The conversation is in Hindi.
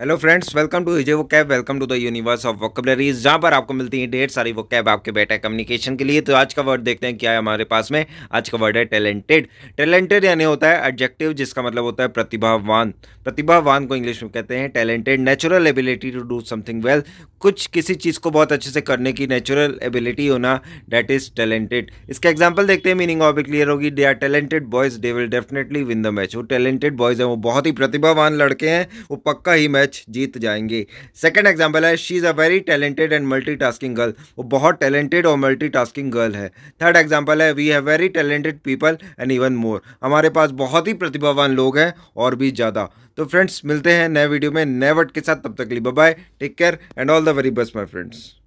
हेलो फ्रेंड्स वेलकम टू हिजे vocab welcome to the universe of vocabularies जहाँ पर आपको मिलती है ढेर सारी वो कैब आपके बेटा कम्युनिकेशन के लिए तो आज का वर्ड देखते हैं क्या है हमारे पास में आज का वर्ड है टैलेंटेड टैलेंटेड यानी होता है एडजेक्टिव जिसका मतलब होता है प्रतिभावान प्रतिभावान को इंग्लिश में कहते हैं talented natural ability to do something well कुछ किसी चीज़ को बहुत अच्छे से करने की नेचुरल एबिलिटी होना डैट इज़ टैलेंटेड इसका एग्जाम्पल देखते हैं मीनिंग और भी क्लियर होगी they are talented boys they will definitely win the match वो टैलेंटेड बॉयज़ हैं वो बहुत ही प्रतिभावान लड़के हैं वो पक्का ही मैच मैच जीत जाएंगे सेकेंड एग्जाम्पल है she is a very talented and multi girl वो बहुत टैलेंटेड और मल्टी गर्ल है थर्ड एग्जाम्पल है we have very talented people and even more हमारे पास बहुत ही प्रतिभावान लोग हैं और भी ज़्यादा तो फ्रेंड्स मिलते हैं नए वीडियो में नए वर्ड के साथ तब तक लिए bye take care and all the very best my friends